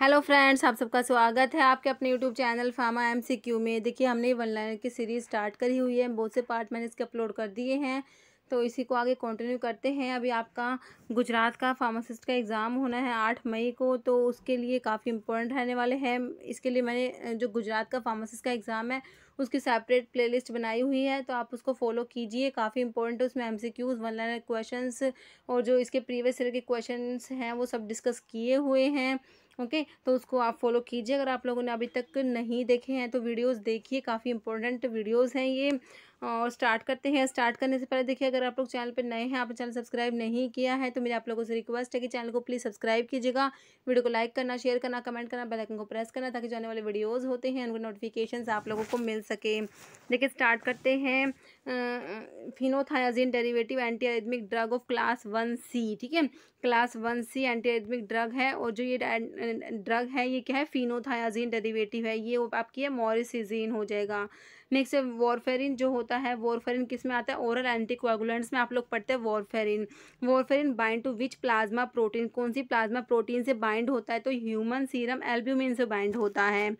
Hello friends आप सबका स्वागत है आपके अपने यूट्यूब चैनल फार्मा एमसीक्यू में देखिए हमने वन लाइन की सीरीज़ स्टार्ट करी हुई है बहुत से पार्ट मैंने इसके अपलोड कर दिए हैं तो इसी को आगे कंटिन्यू करते हैं अभी आपका गुजरात का फार्मासिस्ट का एग्ज़ाम होना है आठ मई को तो उसके लिए काफ़ी इंपॉर्टेंट रहने वाले हैं इसके लिए मैंने जो गुजरात का फार्मासिस्ट का एग्ज़ाम है उसकी सेपरेट प्लेलिस्ट बनाई हुई है तो आप उसको फॉलो कीजिए काफ़ी इंपॉर्टेंट है उसमें M C Qs one line question और जो इसके प्रीवियस ईयर के क्वेश्चन हैं वो सब डिस्कस किए हुए हैं ओके तो उसको आप फॉलो कीजिए अगर आप लोगों ने अभी तक नहीं देखे हैं तो वीडियोज़ देखिए काफ़ी इंपॉर्टेंट वीडियोज़ हैं ये और स्टार्ट करते हैं स्टार्ट करने से पहले देखिए अगर आप लोग चैनल पर नए हैं आपने चैनल सब्सक्राइब नहीं किया है तो मेरी आप लोगों से रिक्वेस्ट है कि चैनल को प्लीज़ सब्सक्राइब कीजिएगा वीडियो को लाइक करना शेयर करना कमेंट करना बेलाइकन को प्रेस करना ताकि जो आने वाले वीडियोज़ होते हैं उनको नोटिफिकेशन आप लोगों को मिल सके देखिए स्टार्ट करते हैं phenothiazine derivative anti arrhythmic drug of class one C ठीक है class one C antiarrhythmic drug है और जो ये ड्रग है ये क्या है फिनोथायाजीन डेरिवेटिव है ये आपकी है मॉरिसजीन हो जाएगा नेक्स्ट है वॉरफेरिन जो होता है वॉरफेरिन किस में आता है ओरल एंटीकोगुलेंट्स में आप लोग पढ़ते हैं warfarin warfarin bind to which plasma protein कौन सी प्लाज्मा प्रोटीन से बाइंड होता है तो ह्यूमन सीरम एल्ब्यूमिन से बाइंड होता है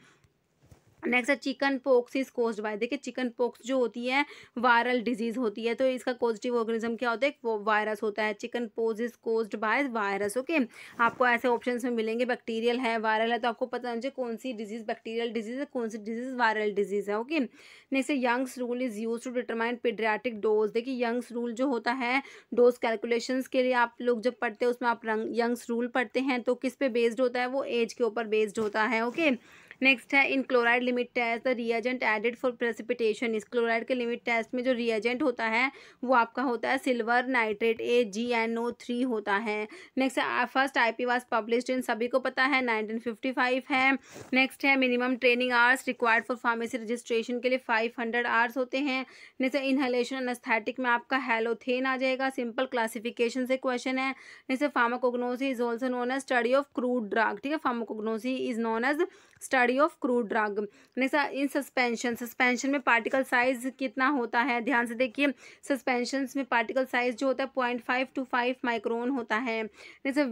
नेक्स्ट है chicken pox is caused by देखिए चिकन पोक्स जो होती है वायरल डिजीज होती है तो इसका पॉजिटिव ऑर्गेनिज्म क्या होता है वो वायरस होता है chicken pox is caused by virus okay आपको ऐसे ऑप्शन में मिलेंगे बैक्टीरियल है वायरल है तो आपको पता नहीं चाहिए कौन सी डिजीज बैक्टीरियल डिजीज है कौन सी डिजीज वायरल डिजीज है ओके नेक्स्ट है Young's rule is used to determine paediatric dose देखिए यंग्स रूल जो होता है डोज कैलकुलेशन के लिए आप लोग जब पढ़ते हैं उसमें आप यंग्स रूल पढ़ते हैं तो किस पे बेस्ड होता है वो एज के ऊपर बेस्ड होता है ओके okay? नेक्स्ट है in chloride limit test the reagent added for precipitation इस क्लोराइड के लिमिट टेस्ट में जो रिएजेंट होता है वो आपका होता है silver nitrate A G N O three होता है next first I P was published in सभी को पता है नाइनटीन फिफ्टी फाइव है नेक्स्ट है minimum training hours required for pharmacy registration के लिए फाइव हंड्रेड आवर्स होते हैं नेक्स्ट इनहेलेशन अनस्थेटिक में आपका हेलोथेन आ जाएगा सिंपल क्लासिफिकेशन से क्वेश्चन है next pharmacognosy is also known as study of crude drug ठीक है pharmacognosy is known as study of crude drug next in suspension suspension में पार्टिकल साइज कितना होता है ध्यान से देखिए सस्पेंशन में पार्टिकल साइज जो होता है point five to five micron होता है next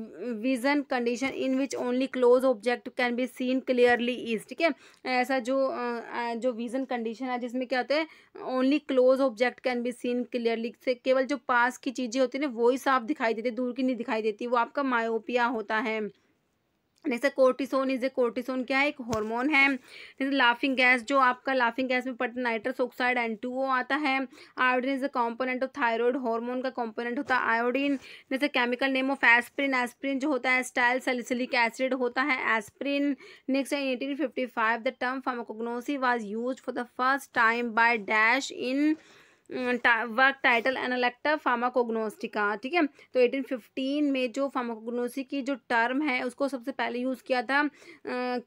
vision condition in which only close object can be seen clearly is ठीक है ऐसा जो जो विजन कंडीशन है जिसमें क्या होता है only close object can be seen clearly से केवल जो पास की चीज़ें होती है ना वो ही साफ दिखाई देती है दूर की नहीं दिखाई देती वो आपका मायोपिया होता है जैसे कोर्टिसोन इज ए कोर्टिसोन क्या है एक हार्मोन है जैसे लाफिंग गैस जो आपका लाफिंग गैस में पड़ता है nitrous oxide N two O आता है iodine is a component of thyroid hormone का कॉम्पोनेंट होता है आयोडीन जैसे chemical name of aspirin aspirin जो होता है स्टाइल सेलिसिलिक एसिड होता है एस्प्रिन नेक्स्ट है eighteen fifty five the term pharmacognosy was used for the first time by dash in work title Analecta Pharmacognostica ठीक है तो 1815 में जो फार्माकोग्नोसी की जो टर्म है उसको सबसे पहले यूज़ किया था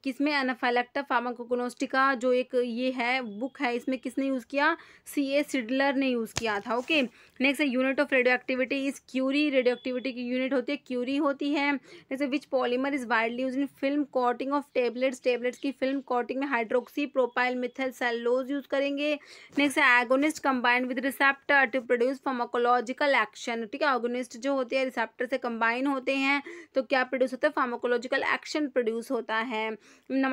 किसमें एनाफेलेक्टा फार्माकोग्नोस्टिका जो एक ये है बुक है इसमें किसने यूज़ किया सी ए सिडलर ने यूज़ किया था ओके नेक्स्ट है unit of radioactivity is curie radioactivity की यूनिट होती है क्यूरी होती है next which polymer is widely used in film coating of tablets tablets की फिल्म कोटिंग में hydroxy propyl methyl cellulose use करेंगे next है agonist combined with receptor to produce pharmacological action ठीक है ऑर्गोनिस्ट जो होते हैं रिसेप्टर से कंबाइन होते हैं तो क्या प्रोड्यूस होता है फार्माकोलॉजिकल एक्शन प्रोड्यूस होता है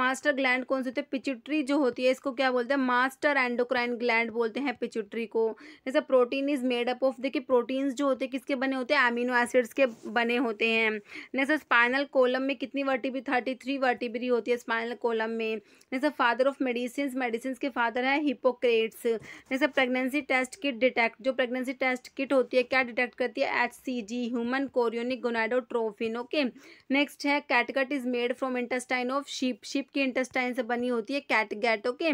मास्टर ग्लैंड कौन से होते हैं पिचुट्री जो होती है इसको क्या बोलते हैं मास्टर एंडोक्राइन ग्लैंड बोलते हैं पिचुट्री को जैसे protein is made up of देखिए प्रोटीन्स जो होते हैं किसके बने होते हैं अमीनो एसिड्स के बने होते हैं जैसे स्पाइनल कोलम में कितनी वर्टिब्री थर्टी थ्री वर्टिब्री होती है स्पाइनल कोलम में जैसे फादर ऑफ मेडिसिन मेडिसिन के फादर है हिपोक्रेट्स जैसे pregnancy test test kit detect जो प्रेगनेंसी टेस्ट किट होती है क्या डिटेक्ट करती है H C G human chorionic gonadotrophin okay next है catgut is made from intestine of sheep sheep की इंटेस्टाइन से बनी होती है कैटगेट ओके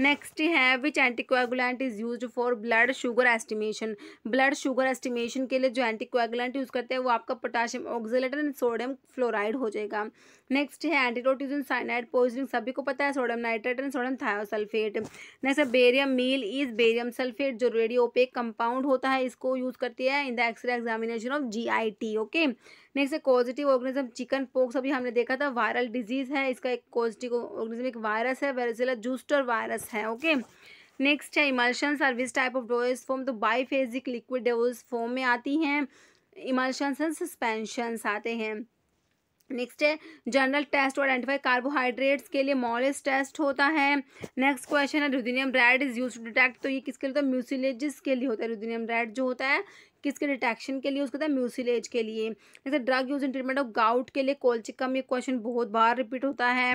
नेक्स्ट है which anticoagulant is used for blood sugar estimation blood sugar estimation के लिए जो एंटीकोगुलेंट यूज करते हैं वो आपका potassium oxalate and sodium fluoride हो जाएगा नेक्स्ट है एंटीटोटिजन साइनाइड पोइजनिंग सभी को पता है sodium nitrate and sodium thiosulphate next barium meal is barium sulphate जो रेडियो ओपेक कंपाउंड होता है इसको यूज़ करती है in the X ray examination of GIT okay next है पॉजिटिव ऑर्गेनिज्म चिकन पोक्स अभी हमने देखा था वायरल डिजीज़ है इसका एक पॉजिटिव ऑर्गेनिज्म एक वायरस है वेरेजिला जूस्टर वायरस है ओके नेक्स्ट है emulsion service type of dose form तो बाईफेजिक लिक्विड डोज फॉर्म में आती हैं इमल्शंस एंड सस्पेंशंस आते हैं नेक्स्ट है जनरल टेस्ट और आइडेंटिफाई कार्बोहाइड्रेट्स के लिए मॉलिस टेस्ट होता है नेक्स्ट क्वेश्चन है ruthenium red is used to detect तो ये किसके लिए होता है म्यूसिलेजिस के लिए होता है रुदिनियम रेड जो होता है किसके डिटेक्शन के लिए उसको होता है म्यूसिलेज के लिए next drug used in treatment of gout के लिए कोलचिकम ये क्वेश्चन बहुत बार रिपीट होता है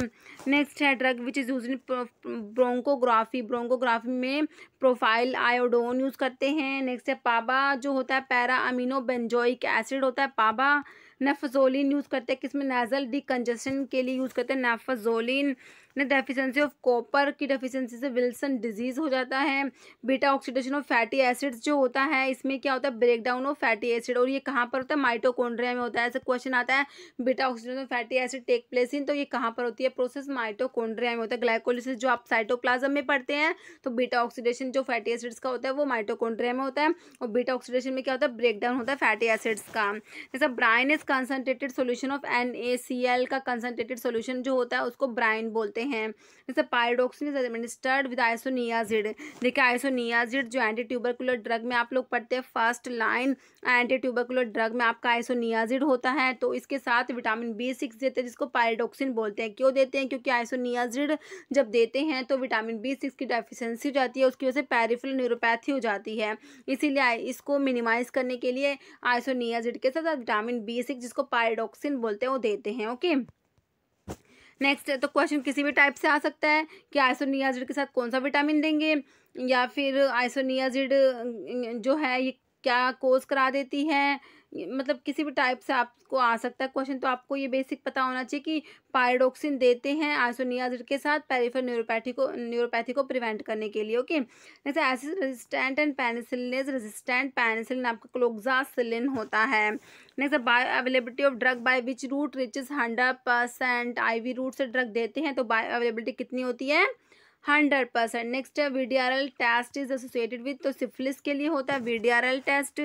नेक्स्ट है drug which is used in bronchography bronchography में प्रोफाइल आयोडोन यूज़ करते हैं नेक्स्ट है पाबा जो होता है पैरा अमीनो बेंजोइक एसिड होता है पाबा नेफजोलिन यूज़ करते हैं किसमें नेजल कंजेशन के लिए यूज़ करते हैं नेफजोलिन ने डेफिशिएंसी ऑफ कॉपर की डेफिशिएंसी से विल्सन डिजीज़ हो जाता है beta oxidation of fatty acids जो होता है इसमें क्या होता है break down of fatty acid और ये कहाँ पर होता है माइटोकॉन्ड्रिया में होता है ऐसा क्वेश्चन आता है beta oxidation of fatty acid take place in तो ये कहाँ पर होती है प्रोसेस माइटोकॉन्ड्रिया में होता है ग्लाइकोलिसिस जो आप साइटोप्लाजम में पढ़ते हैं तो बीटा ऑक्सीडेशन जो फैटी एसिड्स का होता है वो माइटोकॉन्ड्रिया में होता है और बीटा ऑक्सीडेशन में क्या होता है ब्रेक डाउन होता है फैटी एसिड्स का जैसा brine concentrated solution of N का कंसनट्रेटेड सोल्यूशन जो होता है उसको ब्राइन बोलते हैं जैसे pyridoxine is administered with isoniazid देखिए आइसोनियाजिड जो एंटी ट्यूबरकुलर ड्रग में आप लोग पढ़ते हैं first line anti tubercular drug में आपका आइसोनियाजिड होता है तो इसके साथ विटामिन बी सिक्स देते हैं जिसको पायरडोक्सिन बोलते हैं क्यों देते हैं क्योंकि आइसोनियाजिड जब देते हैं तो विटामिन बी सिक्स की डेफिशेंसी जाती है उसकी वजह से पैरिफिल न्यूरोपैथी हो जाती है इसीलिए इसको मिनिमाइज करने के लिए आइसोनियाजिड के साथ विटामिन बी सिक्स जिसको पायरडोक्सिन बोलते हैं वो देते हैं ओके नेक्स्ट तो क्वेश्चन किसी भी टाइप से आ सकता है कि आइसोनियाजिड के साथ कौन सा विटामिन देंगे या फिर आइसोनियाजिड अं, अं, जो है ये क्या कोर्स करा देती है मतलब किसी भी टाइप से आपको आ सकता है क्वेश्चन तो आपको ये बेसिक पता होना चाहिए कि पायरोडोक्सिन देते हैं आइसोनियाजिड के साथ पैरिफर न्यूरोपैथी को न्यूरोपैथी को प्रिवेंट करने के लिए ओके जैसे acid resistant and penicillinase resistant penicillin आपका क्लोक्सासिलिन होता है next bioavailability of drug by which route reaches hundred percent I V route से ड्रग देते हैं तो बायो अवेलेबिलिटी कितनी होती है हंड्रेड परसेंट नेक्स्ट है L test is associated with तो सिफिलिस के लिए होता है एल टेस्ट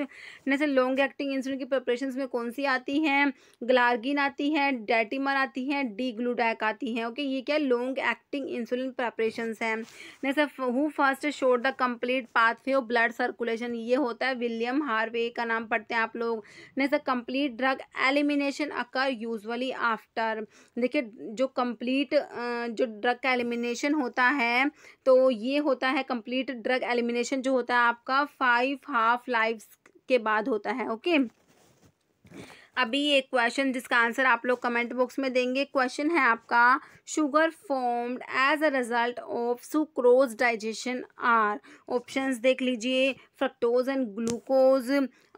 जैसे लॉन्ग एक्टिंग इंसुलिन की प्रिपरेशन में कौन सी आती हैं ग्लार्गिन आती है डेटिमर आती हैं डी ग्लूडैक आती हैं ओके ये क्या लॉन्ग एक्टिंग इंसुलिन प्रपरेशन है जैसे who first showed the complete pathway of blood circulation ये होता है विलियम हार्वे का नाम पढ़ते हैं आप लोग जैसे complete drug elimination occur usually after देखिए जो कम्प्लीट जो ड्रग का एलिमिनेशन होता है है तो ये होता है कंप्लीट ड्रग एलिमिनेशन जो होता है आपका फाइव हाफ लाइफ के बाद होता है ओके अभी एक क्वेश्चन जिसका आंसर आप लोग कमेंट बॉक्स में देंगे क्वेश्चन है आपका sugar formed as a result of sucrose digestion are options देख लीजिए फ्रक्टोज एंड ग्लूकोज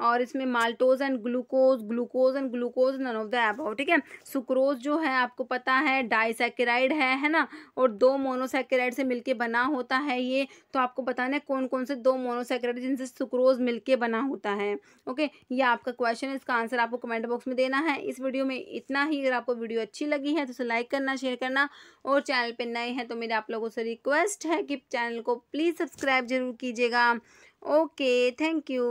और इसमें maltose and glucose glucose and glucose none of the above ठीक है सुक्रोज जो है आपको पता है डाइसेकेराइड है है ना और दो मोनोसेकेराइड से मिलके बना होता है ये तो आपको बताना है कौन कौन से दो मोनोसेकेराइड जिनसे सुक्रोज मिलके बना होता है ओके ये आपका क्वेश्चन है इसका आंसर आपको कमेंट कमेंट बॉक्स में देना है इस वीडियो में इतना ही अगर आपको वीडियो अच्छी लगी है तो उसे लाइक करना शेयर करना और चैनल पर नए हैं तो मेरे आप लोगों से रिक्वेस्ट है कि चैनल को प्लीज़ सब्सक्राइब जरूर कीजिएगा ओके थैंक यू